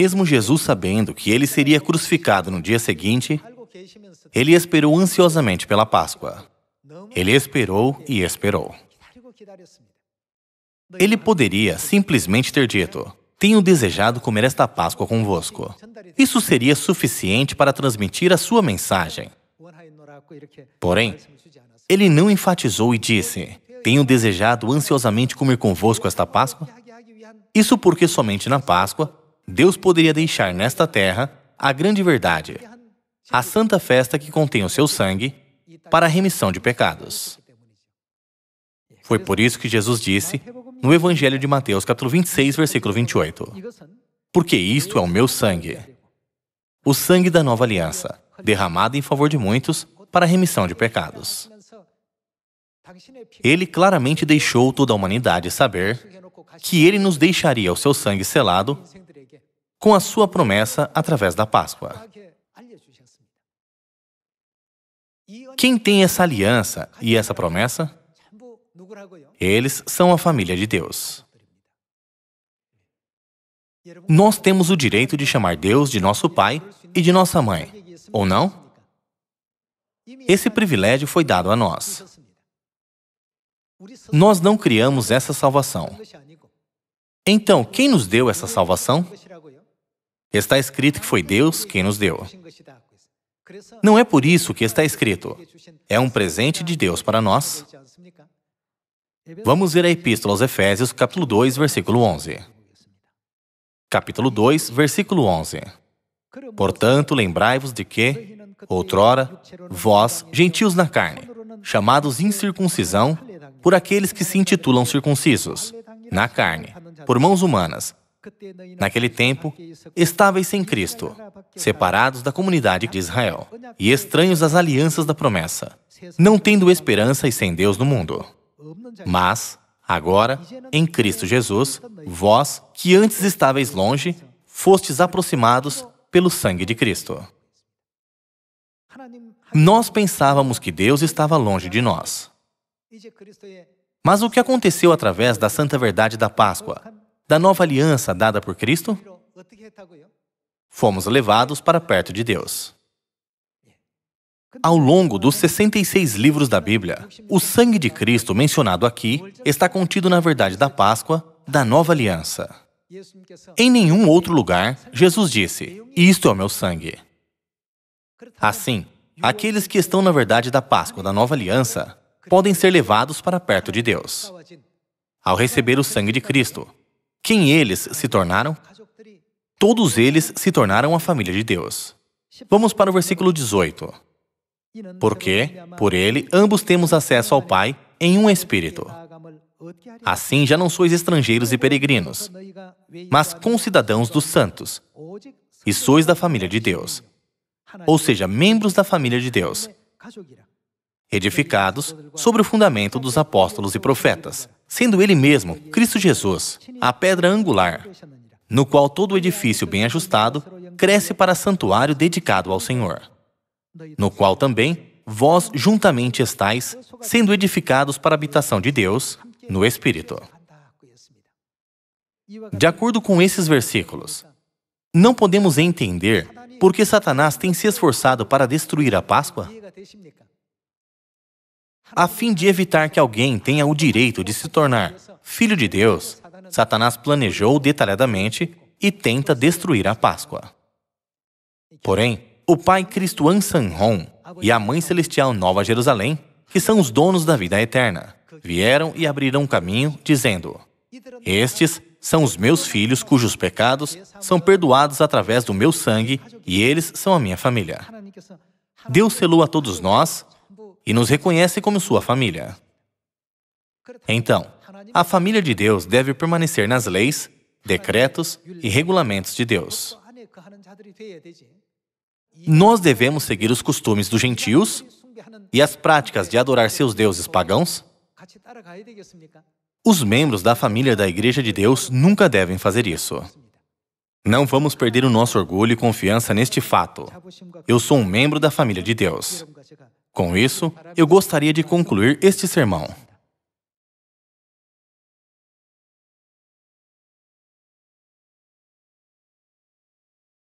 Mesmo Jesus sabendo que ele seria crucificado no dia seguinte, ele esperou ansiosamente pela Páscoa. Ele esperou e esperou. Ele poderia simplesmente ter dito: Tenho desejado comer esta Páscoa convosco. Isso seria suficiente para transmitir a sua mensagem. Porém, ele não enfatizou e disse: Tenho desejado ansiosamente comer convosco esta Páscoa. Isso porque somente na Páscoa Deus poderia deixar nesta terra a grande verdade, a santa festa que contém o seu sangue, para a remissão de pecados. Foi por isso que Jesus disse no Evangelho de Mateus, capítulo 26, versículo 28, Porque isto é o meu sangue, o sangue da nova aliança, derramado em favor de muitos para a remissão de pecados. Ele claramente deixou toda a humanidade saber que ele nos deixaria o seu sangue selado com a sua promessa através da Páscoa. Quem tem essa aliança e essa promessa? Eles são a família de Deus. Nós temos o direito de chamar Deus de nosso pai e de nossa mãe, ou não? Esse privilégio foi dado a nós. Nós não criamos essa salvação. Então, quem nos deu essa salvação? Está escrito que foi Deus quem nos deu. Não é por isso que está escrito. É um presente de Deus para nós. Vamos ver a Epístola aos Efésios, capítulo 2, versículo 11. Capítulo 2, versículo 11. Portanto, lembrai-vos de que, outrora, vós, gentios na carne, chamados incircuncisão, por aqueles que se intitulam circuncisos, na carne, por mãos humanas, Naquele tempo, é estáveis sem Cristo, separados da comunidade de Israel e estranhos às alianças da promessa, não tendo esperança e sem Deus no mundo. Mas, agora, em Cristo Jesus, vós, que antes estáveis longe, fostes aproximados pelo sangue de Cristo. Nós pensávamos que Deus estava longe de nós. É Mas o que aconteceu através da santa verdade da Páscoa da nova aliança dada por Cristo, fomos levados para perto de Deus. Ao longo dos 66 livros da Bíblia, o sangue de Cristo mencionado aqui está contido na verdade da Páscoa, da nova aliança. Em nenhum outro lugar, Jesus disse: Isto é o meu sangue. Assim, aqueles que estão na verdade da Páscoa, da nova aliança, podem ser levados para perto de Deus. Ao receber o sangue de Cristo, quem eles se tornaram? Todos eles se tornaram a família de Deus. Vamos para o versículo 18. Porque, por ele, ambos temos acesso ao Pai em um espírito. Assim já não sois estrangeiros e peregrinos, mas concidadãos dos santos, e sois da família de Deus, ou seja, membros da família de Deus, edificados sobre o fundamento dos apóstolos e profetas sendo ele mesmo, Cristo Jesus, a pedra angular, no qual todo o edifício bem ajustado cresce para santuário dedicado ao Senhor, no qual também vós juntamente estáis, sendo edificados para a habitação de Deus no Espírito. De acordo com esses versículos, não podemos entender por que Satanás tem se esforçado para destruir a Páscoa? a fim de evitar que alguém tenha o direito de se tornar filho de Deus. Satanás planejou detalhadamente e tenta destruir a Páscoa. Porém, o pai Cristuan Sanhon e a mãe celestial Nova Jerusalém, que são os donos da vida eterna, vieram e abriram um caminho, dizendo: Estes são os meus filhos cujos pecados são perdoados através do meu sangue e eles são a minha família. Deus selou a todos nós e nos reconhece como sua família. Então, a família de Deus deve permanecer nas leis, decretos e regulamentos de Deus. Nós devemos seguir os costumes dos gentios e as práticas de adorar seus deuses pagãos? Os membros da família da Igreja de Deus nunca devem fazer isso. Não vamos perder o nosso orgulho e confiança neste fato. Eu sou um membro da família de Deus. Com isso, eu gostaria de concluir este sermão.